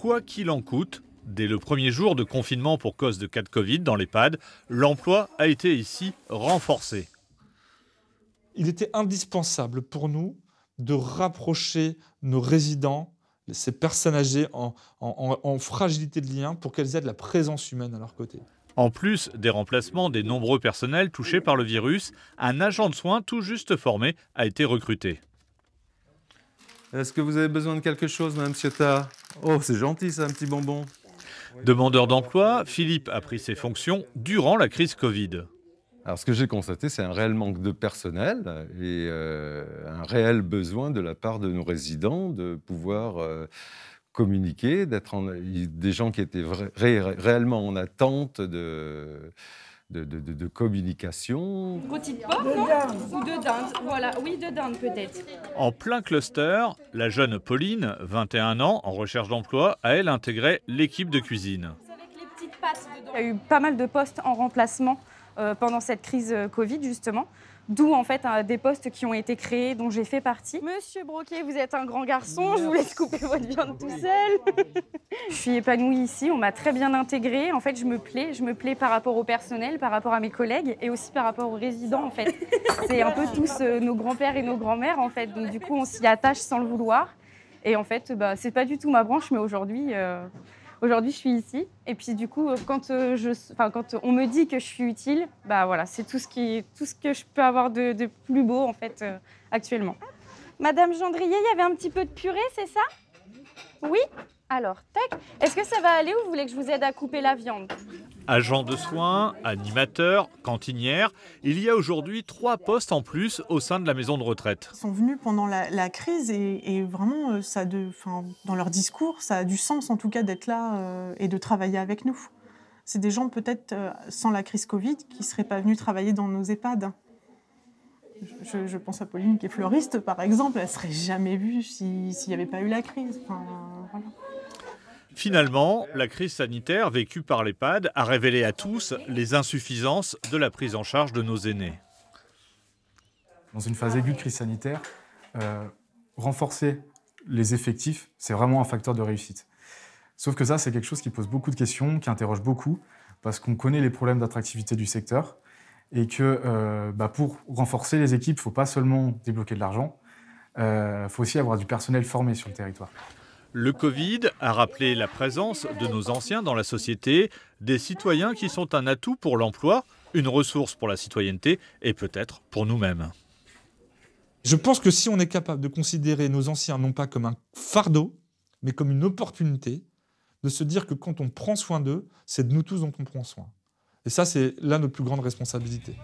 quoi qu'il en coûte. Dès le premier jour de confinement pour cause de cas de Covid dans l'EHPAD, l'emploi a été ici renforcé. Il était indispensable pour nous de rapprocher nos résidents, ces personnes âgées en, fragilité de lien, pour qu'elles aient de la présence humaine à leur côté. En plus des remplacements des nombreux personnels touchés par le virus, un agent de soins tout juste formé a été recruté. Est-ce que vous avez besoin de quelque chose, Madame Ciotta Oh, c'est gentil, ça, un petit bonbon. Demandeur d'emploi, Philippe a pris ses fonctions durant la crise Covid. Alors, ce que j'ai constaté, c'est un réel manque de personnel et euh, un réel besoin de la part de nos résidents de pouvoir euh, communiquer, d'être des gens qui étaient réellement en attente de de, communication. Ou de voilà, oui, de peut-être. En plein cluster, la jeune Pauline, 21 ans, en recherche d'emploi, a elle intégré l'équipe de cuisine. Il y a eu pas mal de postes en remplacement euh, pendant cette crise euh, Covid, justement. D'où en fait euh, des postes qui ont été créés, dont j'ai fait partie. Monsieur Broquet, vous êtes un grand garçon, je vous laisse couper votre viande tout seul. je suis épanouie ici, on m'a très bien intégrée. En fait, je me plais, je me plais par rapport au personnel, par rapport à mes collègues et aussi par rapport aux résidents en fait. C'est un peu tous euh, nos grands-pères et nos grands-mères en fait, donc du coup on s'y attache sans le vouloir. Et en fait, bah, c'est pas du tout ma branche, mais aujourd'hui, euh, aujourd'hui je suis ici. Et puis du coup, quand, euh, je, enfin, quand on me dit que je suis utile, bah voilà, c'est tout, ce tout ce que je peux avoir de, plus beau en fait euh, actuellement. Madame Gendrier, il y avait un petit peu de purée, c'est ça Oui Alors, tac. Est-ce que ça va aller ou vous voulez que je vous aide à couper la viande Agents de soins, animateurs, cantinière, il y a aujourd'hui trois postes en plus au sein de la maison de retraite. Ils sont venus pendant la, crise et, vraiment, euh, ça de, dans leur discours, ça a du sens en tout cas d'être là euh, et de travailler avec nous. C'est des gens peut-être euh, sans la crise Covid qui ne seraient pas venus travailler dans nos EHPAD. Je, pense à Pauline qui est fleuriste par exemple, elle ne serait jamais vue s'il n'y avait pas eu la crise. Finalement, la crise sanitaire vécue par l'EHPAD a révélé à tous les insuffisances de la prise en charge de nos aînés. Dans une phase aiguë de crise sanitaire, euh, renforcer les effectifs, c'est vraiment un facteur de réussite. Sauf que ça, c'est quelque chose qui pose beaucoup de questions, qui interroge beaucoup, parce qu'on connaît les problèmes d'attractivité du secteur, et que euh, bah, pour renforcer les équipes, il ne faut pas seulement débloquer de l'argent, il euh, faut aussi avoir du personnel formé sur le territoire. Le Covid a rappelé la présence de nos anciens dans la société, des citoyens qui sont un atout pour l'emploi, une ressource pour la citoyenneté et peut-être pour nous-mêmes. Je pense que si on est capable de considérer nos anciens non pas comme un fardeau, mais comme une opportunité, de se dire que quand on prend soin d'eux, c'est de nous tous dont on prend soin. Et ça, c'est là notre plus grande responsabilité.